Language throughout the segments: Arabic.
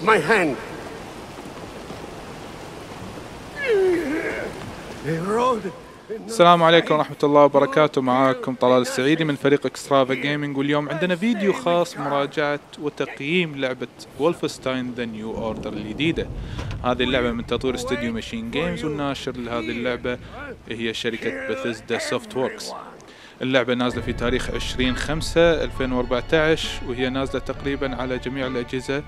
Take my hand. السلام عليكم ورحمة الله وبركاته معاكم طلال السعيدي من فريق اكسترافا جيمنج واليوم عندنا فيديو خاص مراجعة وتقييم لعبة وولفستاين ذا نيو اوردر الجديدة هذه اللعبة من تطوير استوديو ماشين جيمز والناشر لهذه اللعبة هي شركة بثزدا سوفت ووركس اللعبة نازلة في تاريخ 20 5 2014 وهي نازلة تقريبا على جميع الأجهزة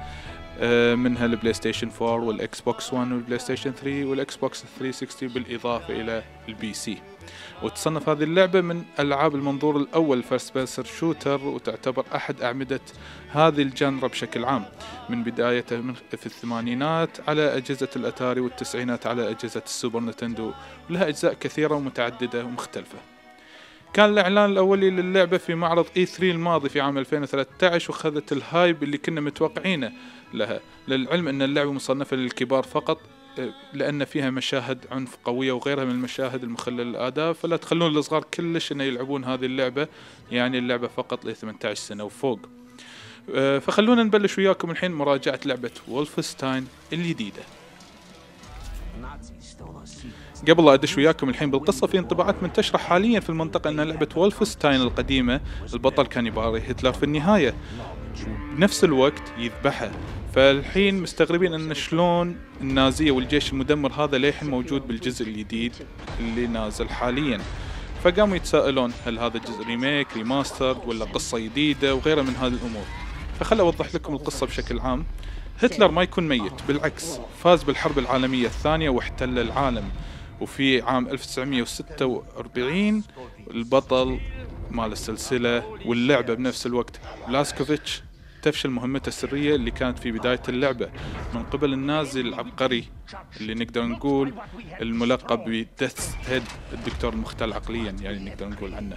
آه، منها البلاي ستيشن 4 والاكس بوكس 1 والبلاي ستيشن 3 والاكس بوكس 360 بالاضافه الى البي سي وتصنف هذه اللعبه من العاب المنظور الاول فيرست بيرسر شوتر وتعتبر احد اعمده هذه الجنره بشكل عام من بدايته من في الثمانينات على اجهزه الاتاري والتسعينات على اجهزه السوبر نتندو لها اجزاء كثيره ومتعدده ومختلفه كان الإعلان الأولي للعبة في معرض اي 3 الماضي في عام 2013 وخذت الهايب اللي كنا متوقعينه لها للعلم أن اللعبة مصنفة للكبار فقط إيه، لأن فيها مشاهد عنف قوية وغيرها من المشاهد المخلله للآداب فلا تخلون الصغار كلش أنه يلعبون هذه اللعبة يعني اللعبة فقط ل 18 سنة وفوق إيه، فخلونا نبلش وياكم الحين مراجعة لعبة وولفستاين الجديدة نعم، نعم. قبل لا ادش وياكم الحين بالقصه في انطباعات منتشره حاليا في المنطقه ان لعبه وولفستاين القديمه البطل كان يباري هتلر في النهايه بنفس الوقت يذبحه فالحين مستغربين ان شلون النازيه والجيش المدمر هذا للحين موجود بالجزء الجديد اللي نازل حاليا فقاموا يتساءلون هل هذا الجزء ريميك ريماستر ولا قصه جديده وغيرها من هذه الامور فخل اوضح لكم القصه بشكل عام هتلر ما يكون ميت بالعكس فاز بالحرب العالميه الثانيه واحتل العالم وفي عام 1946 البطل مال السلسلة واللعبة بنفس الوقت لاسكوفيتش تفشل مهمته السرية اللي كانت في بداية اللعبة من قبل النازي العبقري اللي نقدر نقول الملقب بديث هيد الدكتور المختل عقليا يعني نقدر نقول عنه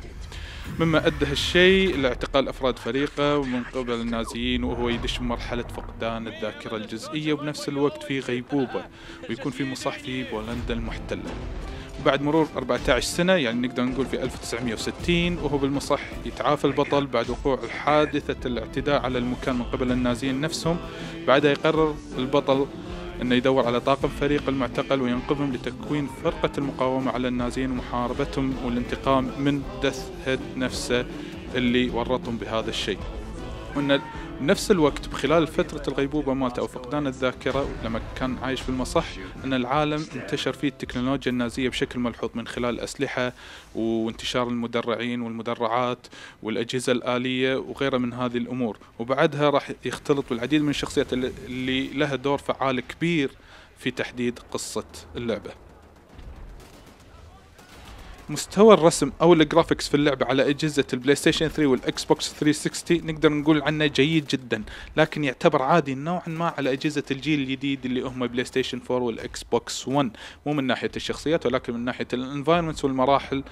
مما أدى هالشيء لاعتقال أفراد فريقه من قبل النازيين وهو يدش مرحلة فقدان الذاكرة الجزئية وبنفس الوقت في غيبوبة ويكون في مصح في بولندا المحتلة بعد مرور 14 سنة يعني نقدر نقول في 1960 وهو بالمصح يتعافى البطل بعد وقوع حادثة الاعتداء على المكان من قبل النازيين نفسهم بعدها يقرر البطل أنه يدور على طاقم فريق المعتقل وينقذهم لتكوين فرقة المقاومة على النازيين ومحاربتهم والانتقام من دث هيد نفسه اللي ورطهم بهذا الشيء وأن بنفس الوقت بخلال فترة الغيبوبة مالته أو فقدان الذاكرة لما كان عايش في المصح أن العالم انتشر فيه التكنولوجيا النازية بشكل ملحوظ من خلال الأسلحة وانتشار المدرعين والمدرعات والأجهزة الآلية وغيرها من هذه الأمور وبعدها راح يختلط بالعديد من الشخصيات اللي لها دور فعال كبير في تحديد قصة اللعبة مستوى الرسم او الجرافكس في اللعبه على اجهزه البلاي ستيشن 3 والاكس بوكس 360 نقدر نقول عنه جيد جدا لكن يعتبر عادي نوعا ما على اجهزه الجيل الجديد اللي هم بلاي ستيشن 4 والاكس بوكس 1 مو من ناحيه الشخصيات ولكن من ناحيه الانفايرمنتس والمراحل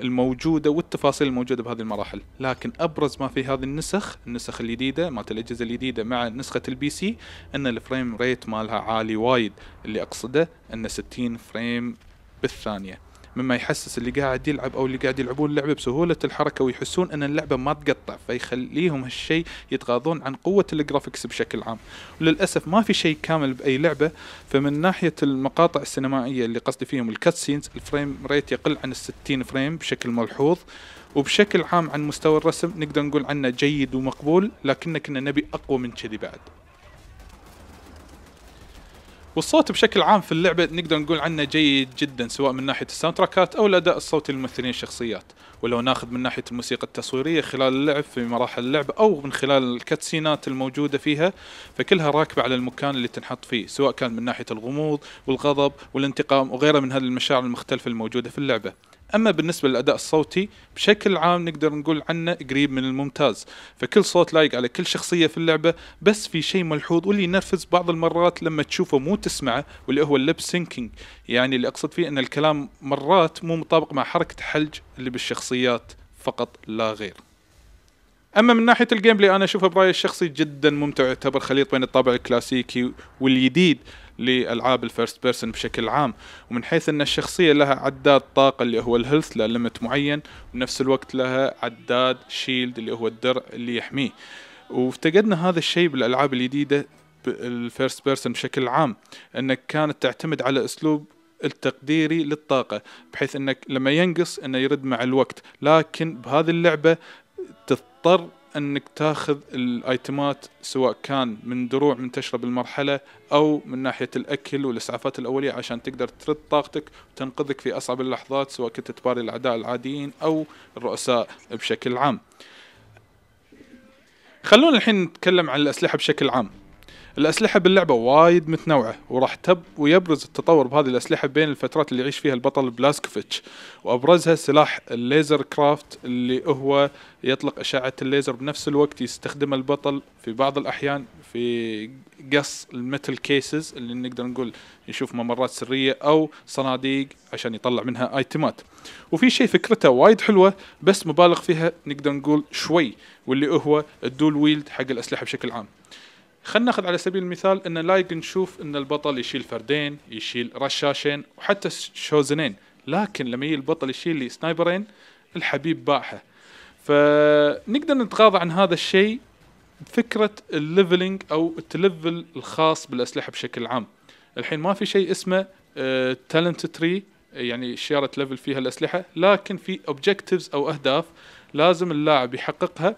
الموجوده والتفاصيل الموجوده بهذه المراحل لكن ابرز ما في هذه النسخ النسخ الجديده مالت الاجهزه الجديده مع نسخه البي سي ان الفريم ريت مالها عالي وايد اللي اقصده ان 60 فريم بالثانيه مما يحسس اللي قاعد يلعب او اللي قاعد يلعبون اللعبه بسهوله الحركه ويحسون ان اللعبه ما تقطع فيخليهم هالشيء يتغاضون عن قوه الجرافكس بشكل عام وللاسف ما في شيء كامل باي لعبه فمن ناحيه المقاطع السينمائيه اللي قصدي فيهم الكات سينز الفريم ريت يقل عن ال 60 فريم بشكل ملحوظ وبشكل عام عن مستوى الرسم نقدر نقول عنه جيد ومقبول لكن كنا نبي اقوى من كذي بعد والصوت بشكل عام في اللعبة نقدر نقول عنه جيد جدا سواء من ناحية الساوند تراكات أو الأداء الصوتي للممثلين الشخصيات ولو ناخذ من ناحية الموسيقى التصويرية خلال اللعب في مراحل اللعب أو من خلال الكاتسينات الموجودة فيها فكلها راكبة على المكان اللي تنحط فيه سواء كان من ناحية الغموض والغضب والانتقام وغيرها من هذه المشاعر المختلفة الموجودة في اللعبة اما بالنسبه للاداء الصوتي بشكل عام نقدر نقول عنه قريب من الممتاز فكل صوت لايق على كل شخصيه في اللعبه بس في شيء ملحوظ واللي ينرفز بعض المرات لما تشوفه مو تسمعه واللي هو اللب سينكينج يعني اللي اقصد فيه ان الكلام مرات مو مطابق مع حركه حلج اللي بالشخصيات فقط لا غير اما من ناحيه الجيم بلاي انا اشوفه برايي الشخصي جدا ممتع يعتبر خليط بين الطابع الكلاسيكي والجديد لألعاب الفيرست بيرسون بشكل عام ومن حيث أن الشخصية لها عداد طاقة اللي هو الهيلث لليمت معين وبنفس الوقت لها عداد شيلد اللي هو الدرع اللي يحميه وافتقدنا هذا الشيء بالألعاب الجديدة الفيرست بيرسون بشكل عام أنك كانت تعتمد على أسلوب التقديري للطاقة بحيث أنك لما ينقص أنه يرد مع الوقت لكن بهذه اللعبة تضطر انك تاخذ الايتمات سواء كان من دروع منتشره بالمرحله او من ناحيه الاكل والاسعافات الاوليه عشان تقدر ترد طاقتك وتنقذك في اصعب اللحظات سواء كنت تباري الاعداء العاديين او الرؤساء بشكل عام. خلونا الحين نتكلم عن الاسلحه بشكل عام. الأسلحة باللعبة وايد متنوعة وراح تب ويبرز التطور بهذه الأسلحة بين الفترات اللي يعيش فيها البطل بلاسكوفيتش وأبرزها سلاح الليزر كرافت اللي هو يطلق أشعة الليزر بنفس الوقت يستخدم البطل في بعض الأحيان في قص المتل كيسز اللي نقدر نقول نشوف ممرات سرية أو صناديق عشان يطلع منها ايتمات وفي شيء فكرته وايد حلوة بس مبالغ فيها نقدر نقول شوي واللي هو الدول ويلد حق الأسلحة بشكل عام خلينا ناخذ على سبيل المثال ان لايق نشوف ان البطل يشيل فردين يشيل رشاشين وحتى شوزنين لكن لما يجي البطل يشيل لي سنايبرين الحبيب باعها فنقدر نتغاضى عن هذا الشيء فكرة الليفلينج او التلفل الخاص بالاسلحة بشكل عام الحين ما في شيء اسمه تالنت آه، تري يعني شيارة ليفل فيها الاسلحة لكن في اوبجكتيفز او اهداف لازم اللاعب يحققها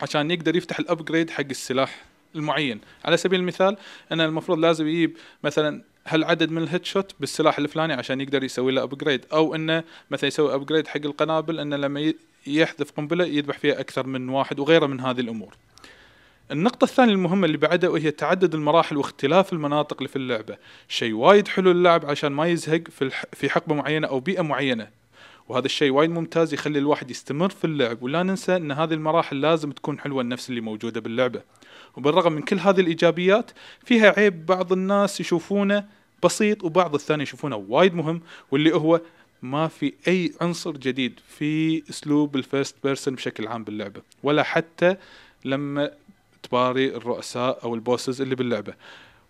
عشان يقدر يفتح الابجريد حق السلاح المعين على سبيل المثال انا المفروض لازم يجيب مثلا هالعدد من الهيد شوت بالسلاح الفلاني عشان يقدر يسوي له ابجريد او انه مثلا يسوي ابجريد حق القنابل انه لما يحذف قنبله يذبح فيها اكثر من واحد وغيره من هذه الامور. النقطة الثانية المهمة اللي بعدها وهي تعدد المراحل واختلاف المناطق اللي في اللعبة، شيء وايد حلو اللعب عشان ما يزهق في في حقبة معينة او بيئة معينة، وهذا الشيء وايد ممتاز يخلي الواحد يستمر في اللعب ولا ننسى ان هذه المراحل لازم تكون حلوه نفس اللي موجوده باللعبه وبالرغم من كل هذه الايجابيات فيها عيب بعض الناس يشوفونه بسيط وبعض الثاني يشوفونه وايد مهم واللي هو ما في اي عنصر جديد في اسلوب الفيرست بيرسون بشكل عام باللعبه ولا حتى لما تباري الرؤساء او البوسز اللي باللعبه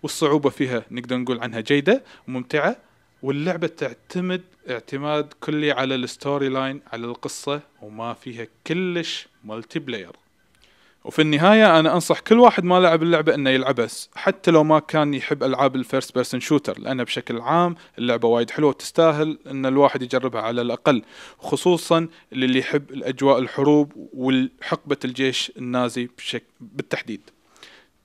والصعوبه فيها نقدر نقول عنها جيده وممتعه واللعبه تعتمد اعتماد كلي على الستوري لاين على القصه وما فيها كلش ملتي بلاير وفي النهاية أنا أنصح كل واحد ما لعب اللعبة أنه يلعبها حتى لو ما كان يحب ألعاب الفيرست بيرسون شوتر لأن بشكل عام اللعبة وايد حلوة وتستاهل أن الواحد يجربها على الأقل خصوصا للي يحب الأجواء الحروب والحقبة الجيش النازي بشكل بالتحديد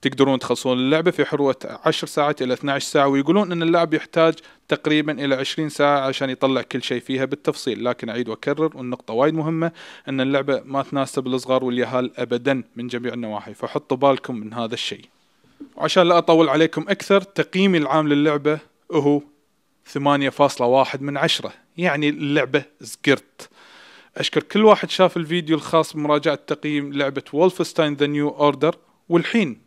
تقدرون تخلصون اللعبه في حروه 10 ساعات الى 12 ساعه ويقولون ان اللاعب يحتاج تقريبا الى 20 ساعه عشان يطلع كل شيء فيها بالتفصيل لكن اعيد واكرر والنقطه وايد مهمه ان اللعبه ما تناسب الصغار واليهال ابدا من جميع النواحي فحطوا بالكم من هذا الشيء وعشان لا اطول عليكم اكثر تقييمي العام للعبه هو 8.1 من عشرة يعني اللعبة زقرت أشكر كل واحد شاف الفيديو الخاص بمراجعة تقييم لعبة وولفستاين ذا نيو أوردر والحين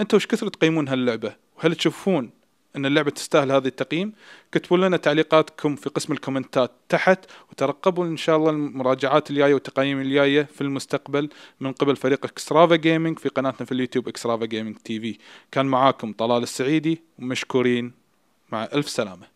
انتم وش كثر تقيمون هاللعبه وهل تشوفون ان اللعبه تستاهل هذا التقييم كتبوا لنا تعليقاتكم في قسم الكومنتات تحت وترقبوا ان شاء الله المراجعات الجايه والتقييم الجايه في المستقبل من قبل فريق اكسترافا جيمنج في قناتنا في اليوتيوب اكسترافا جيمنج تي في كان معاكم طلال السعيدي ومشكورين مع الف سلامه